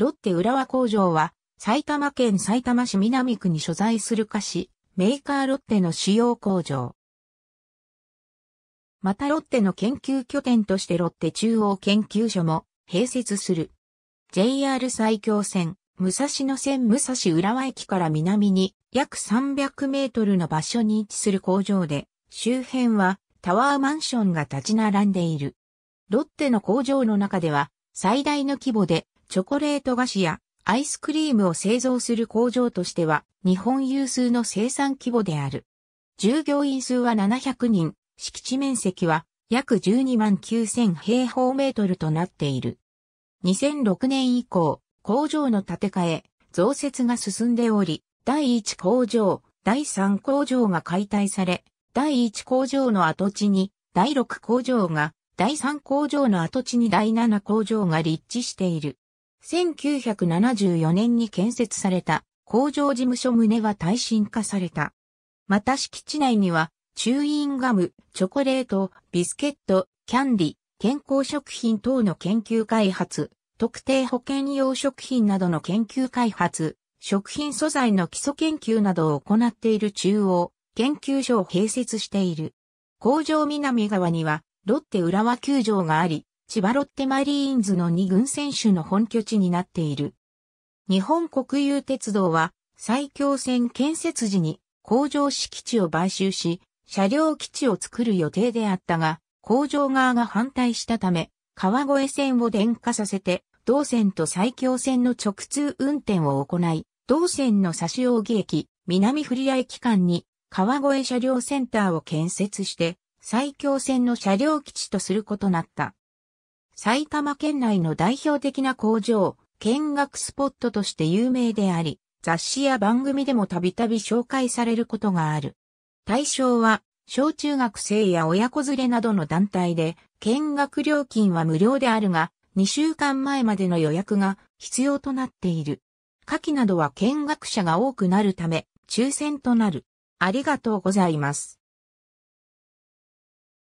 ロッテ浦和工場は、埼玉県埼玉市南区に所在する菓子、メーカーロッテの主要工場。またロッテの研究拠点としてロッテ中央研究所も併設する。JR 埼京線、武蔵野線武蔵浦和駅から南に約300メートルの場所に位置する工場で、周辺はタワーマンションが立ち並んでいる。ロッテの工場の中では最大の規模でチョコレート菓子やアイスクリームを製造する工場としては日本有数の生産規模である。従業員数は700人、敷地面積は約12万9000平方メートルとなっている。2006年以降、工場の建て替え、増設が進んでおり、第1工場、第3工場が解体され、第1工場の跡地に、第6工場が、第3工場の跡地に第7工場が立地している。1974年に建設された工場事務所棟は耐震化された。また敷地内には、チューインガム、チョコレート、ビスケット、キャンディ、健康食品等の研究開発、特定保健用食品などの研究開発、食品素材の基礎研究などを行っている中央研究所を併設している。工場南側にはロッテ浦和球場があり、千葉ロッテマリーンズの2軍選手の本拠地になっている。日本国有鉄道は、埼京線建設時に工場敷地を買収し、車両基地を作る予定であったが、工場側が反対したため、川越線を電化させて、同線と埼京線の直通運転を行い、同線の差置き駅、南古谷駅間に川越車両センターを建設して、埼京線の車両基地とすることになった。埼玉県内の代表的な工場、見学スポットとして有名であり、雑誌や番組でもたびたび紹介されることがある。対象は、小中学生や親子連れなどの団体で、見学料金は無料であるが、2週間前までの予約が必要となっている。下記などは見学者が多くなるため、抽選となる。ありがとうございます。